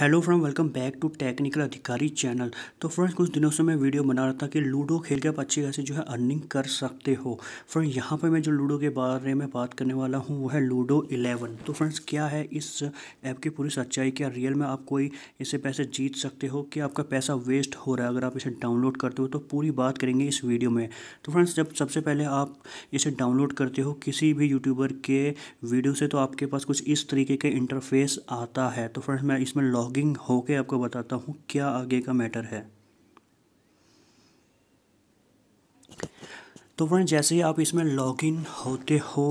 hello friend welcome back to technical Adhikari channel तो friends कुछ दिनों से मैं वीडियो बना रहा था कि लूडो खेल के आप अच्छी खासी जो है अर्निंग कर सकते हो फ्रेंड यहाँ पर मैं जो लूडो के बारे में बात करने वाला हूँ वो है लूडो 11 तो फ्रेंड्स क्या है इस ऐप की पूरी सच्चाई क्या रियल में आप कोई इसे पैसे जीत सकते हो कि आपका पैसा वेस्ट हो रहा है अगर आप इसे डाउनलोड करते हो तो पूरी बात करेंगे इस वीडियो में तो फ्रेंड्स जब सबसे पहले आप इसे डाउनलोड करते हो किसी भी यूट्यूबर के वीडियो से तो आपके पास कुछ इस तरीके का इंटरफेस आता है तो फ्रेंड्स मैं इसमें लॉ ब्लॉगिंग होके आपको बताता हूँ क्या आगे का मैटर है तो फ्रेंड्स जैसे ही आप इसमें लॉगिन होते हो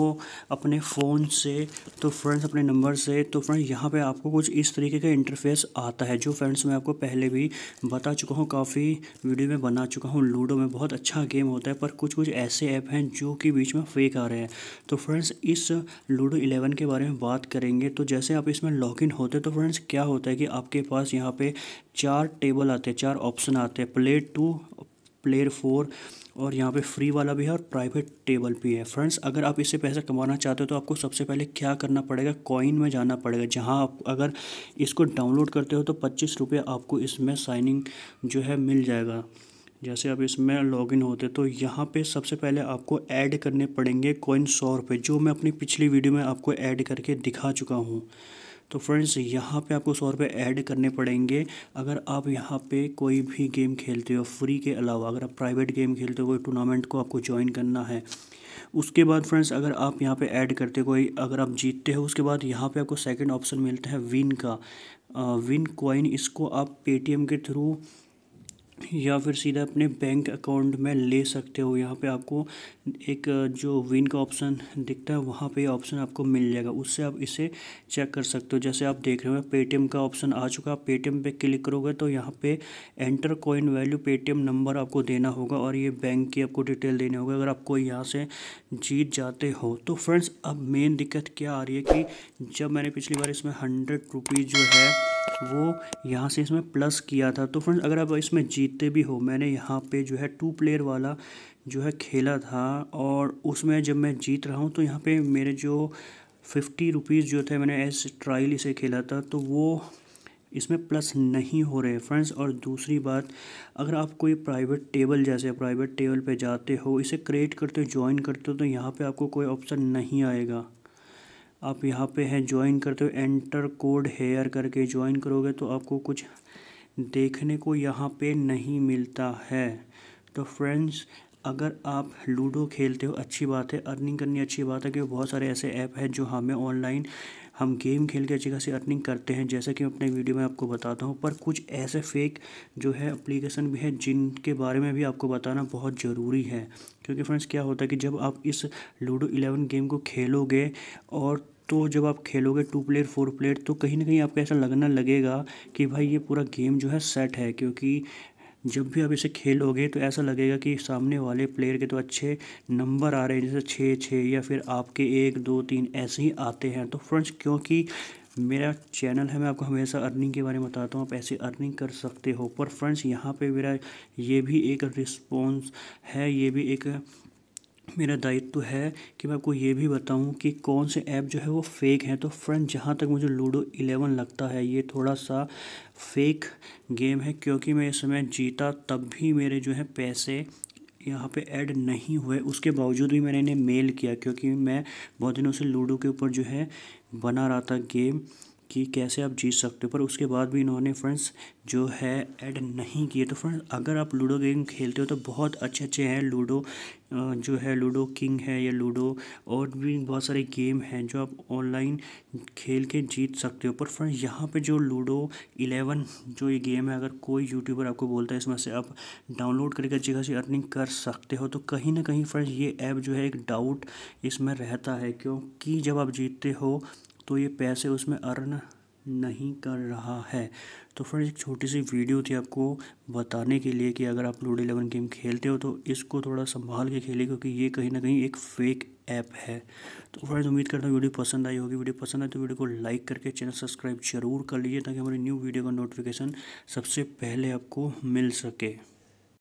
अपने फ़ोन से तो फ्रेंड्स अपने नंबर से तो फ्रेंड्स यहाँ पे आपको कुछ इस तरीके का इंटरफेस आता है जो फ्रेंड्स मैं आपको पहले भी बता चुका हूँ काफ़ी वीडियो में बना चुका हूँ लूडो में बहुत अच्छा गेम होता है पर कुछ कुछ ऐसे ऐप हैं जो कि बीच में फेक आ रहे हैं तो फ्रेंड्स इस लूडो इलेवन के बारे में बात करेंगे तो जैसे आप इसमें लॉगिन होते तो फ्रेंड्स क्या होता है कि आपके पास यहाँ पर चार टेबल आते हैं चार ऑप्शन आते हैं प्ले टू प्लेयर फोर और यहाँ पे फ्री वाला भी है और प्राइवेट टेबल भी है फ्रेंड्स अगर आप इससे पैसा कमाना चाहते हो तो आपको सबसे पहले क्या करना पड़ेगा कॉइन में जाना पड़ेगा जहाँ आप अगर इसको डाउनलोड करते हो तो पच्चीस रुपये आपको इसमें साइनिंग जो है मिल जाएगा जैसे आप इसमें लॉगिन होते तो यहाँ पे सबसे पहले आपको ऐड करने पड़ेंगे कॉइन सौ रुपये जो मैं अपनी पिछली वीडियो में आपको ऐड करके दिखा चुका हूँ तो फ्रेंड्स यहाँ पे आपको सौ रुपये ऐड करने पड़ेंगे अगर आप यहाँ पे कोई भी गेम खेलते हो फ्री के अलावा अगर आप प्राइवेट गेम खेलते हो कोई टूर्नामेंट को आपको ज्वाइन करना है उसके बाद फ्रेंड्स अगर आप यहाँ पे ऐड करते हो कोई अगर आप जीतते हो उसके बाद यहाँ पे आपको सेकंड ऑप्शन मिलता है विन का विन कॉइन इसको आप पेटीएम के थ्रू या फिर सीधा अपने बैंक अकाउंट में ले सकते हो यहाँ पे आपको एक जो विन का ऑप्शन दिखता है वहाँ पे ऑप्शन आपको मिल जाएगा उससे आप इसे चेक कर सकते हो जैसे आप देख रहे हो पेटीएम का ऑप्शन आ चुका आप पेटीएम पे क्लिक करोगे तो यहाँ पे enter coin value Paytm number आपको देना होगा और ये बैंक की आपको डिटेल देनी होगी अगर आपको यहाँ से जीत जाते हो तो फ्रेंड्स अब मेन दिक्कत क्या आ रही है कि जब मैंने पिछली बार इसमें हंड्रेड रुपीज़ जो है वो यहाँ से इसमें प्लस किया था तो फ्रेंड्स अगर आप इसमें जीत जीतते भी हो मैंने यहाँ पे जो है टू प्लेयर वाला जो है खेला था और उसमें जब मैं जीत रहा हूँ तो यहाँ पे मेरे जो फिफ्टी रुपीज़ जो थे मैंने एज ट्रायल इसे खेला था तो वो इसमें प्लस नहीं हो रहे फ्रेंड्स और दूसरी बात अगर आप कोई प्राइवेट टेबल जैसे प्राइवेट टेबल पे जाते हो इसे क्रिएट करते हो ज्वाइन करते हो तो यहाँ पे आपको कोई ऑप्शन नहीं आएगा आप यहाँ पे हैं ज्वाइन करते हो एंटर कोड हेयर करके ज्वाइन करोगे तो आपको कुछ देखने को यहाँ पे नहीं मिलता है तो फ्रेंड्स अगर आप लूडो खेलते हो अच्छी बात है अर्निंग करनी अच्छी बात है क्योंकि बहुत सारे ऐसे ऐप हैं जो हमें ऑनलाइन हम गेम खेल के अच्छी खासी अर्निंग करते हैं जैसा कि मैं अपने वीडियो में आपको बताता हूँ पर कुछ ऐसे फेक जो है एप्लीकेशन भी है जिनके बारे में भी आपको बताना बहुत ज़रूरी है क्योंकि फ्रेंड्स क्या होता है कि जब आप इस लूडो इलेवन गेम को खेलोगे और तो जब आप खेलोगे टू प्लेयर फोर प्लेयर तो कहीं ना कहीं आपको ऐसा लगना लगेगा कि भाई ये पूरा गेम जो है सेट है क्योंकि जब भी आप इसे खेलोगे तो ऐसा लगेगा कि सामने वाले प्लेयर के तो अच्छे नंबर आ रहे हैं जैसे छः छः या फिर आपके एक दो तीन ऐसे ही आते हैं तो फ्रेंड्स क्योंकि मेरा चैनल है मैं आपको हमेशा अर्निंग के बारे में बताता हूँ आप ऐसे अर्निंग कर सकते हो पर फ्रेंड्स यहाँ पे मेरा ये भी एक रिस्पॉन्स है ये भी एक मेरा दायित्व तो है कि मैं आपको ये भी बताऊं कि कौन से ऐप जो है वो फेक हैं तो फ्रेंड जहाँ तक मुझे लूडो इलेवन लगता है ये थोड़ा सा फेक गेम है क्योंकि मैं इस समय जीता तब भी मेरे जो है पैसे यहाँ पे ऐड नहीं हुए उसके बावजूद भी मैंने इन्हें मेल किया क्योंकि मैं बहुत दिनों से लूडो के ऊपर जो है बना रहा था गेम कि कैसे आप जीत सकते हो पर उसके बाद भी इन्होंने फ्रेंड्स जो है ऐड नहीं किए तो फ्रेंड्स अगर आप लूडो गेम खेलते हो तो बहुत अच्छे अच्छे हैं लूडो जो है लूडो किंग है या लूडो और भी बहुत सारे गेम हैं जो आप ऑनलाइन खेल के जीत सकते हो पर फ्रेंड्स यहाँ पे जो लूडो इलेवन जो ये गेम है अगर कोई यूट्यूबर आपको बोलता है इसमें से आप डाउनलोड करके अच्छी खासी अर्निंग कर सकते हो तो कहीं ना कहीं फ्रेंड्स ये ऐप जो है एक डाउट इसमें रहता है क्योंकि जब आप जीतते हो तो ये पैसे उसमें अर्न नहीं कर रहा है तो फ्रेंड्स एक छोटी सी वीडियो थी आपको बताने के लिए कि अगर आप लूडो इलेवन गेम खेलते हो तो इसको थोड़ा संभाल के खेलें क्योंकि ये कहीं ना कहीं एक फेक ऐप है तो फ्रेंड्स उम्मीद करता हूँ वीडियो पसंद आई होगी वीडियो पसंद आए तो वीडियो को लाइक करके चैनल सब्सक्राइब जरूर कर लीजिए ताकि हमारी न्यू वीडियो का नोटिफिकेशन सबसे पहले आपको मिल सके